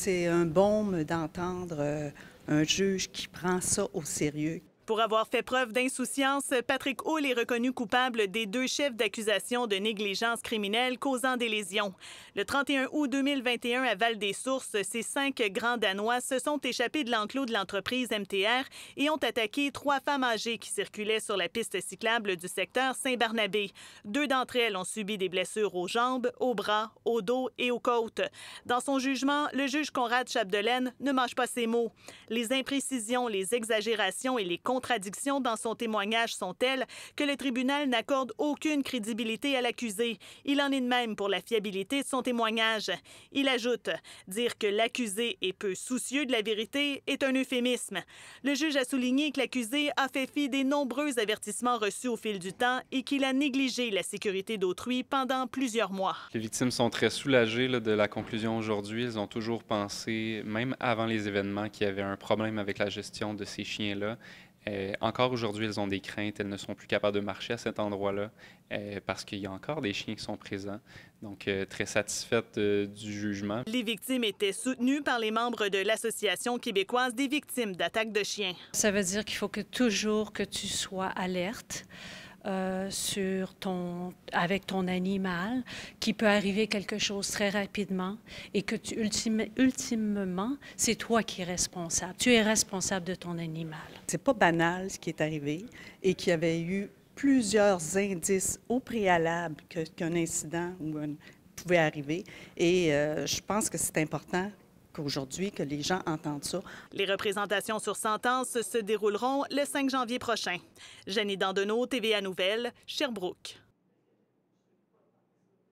c'est un baume d'entendre euh, un juge qui prend ça au sérieux, pour avoir fait preuve d'insouciance, Patrick Hall est reconnu coupable des deux chefs d'accusation de négligence criminelle causant des lésions. Le 31 août 2021 à Val-des-Sources, ces cinq grands Danois se sont échappés de l'enclos de l'entreprise MTR et ont attaqué trois femmes âgées qui circulaient sur la piste cyclable du secteur Saint-Barnabé. Deux d'entre elles ont subi des blessures aux jambes, aux bras, au dos et aux côtes. Dans son jugement, le juge Conrad Chapdelaine ne mange pas ses mots. Les imprécisions, les exagérations et les contradictions dans son témoignage sont telles que le tribunal n'accorde aucune crédibilité à l'accusé. Il en est de même pour la fiabilité de son témoignage. Il ajoute Dire que l'accusé est peu soucieux de la vérité est un euphémisme. Le juge a souligné que l'accusé a fait fi des nombreux avertissements reçus au fil du temps et qu'il a négligé la sécurité d'autrui pendant plusieurs mois. Les victimes sont très soulagées de la conclusion aujourd'hui. Elles ont toujours pensé, même avant les événements, qu'il y avait un problème avec la gestion de ces chiens-là. Euh, encore aujourd'hui, elles ont des craintes, elles ne sont plus capables de marcher à cet endroit-là euh, parce qu'il y a encore des chiens qui sont présents. Donc, euh, très satisfaite du jugement. Les victimes étaient soutenues par les membres de l'Association québécoise des victimes d'attaques de chiens. Ça veut dire qu'il faut que toujours que tu sois alerte. Euh, sur ton, avec ton animal, qu'il peut arriver quelque chose très rapidement et que tu, ultimement, c'est toi qui es responsable. Tu es responsable de ton animal. C'est pas banal ce qui est arrivé et qu'il y avait eu plusieurs indices au préalable qu'un incident pouvait arriver. Et euh, je pense que c'est important qu'aujourd'hui, que les gens entendent ça. Les représentations sur sentence se dérouleront le 5 janvier prochain. Jenny Dandenot, TVA Nouvelle, Sherbrooke.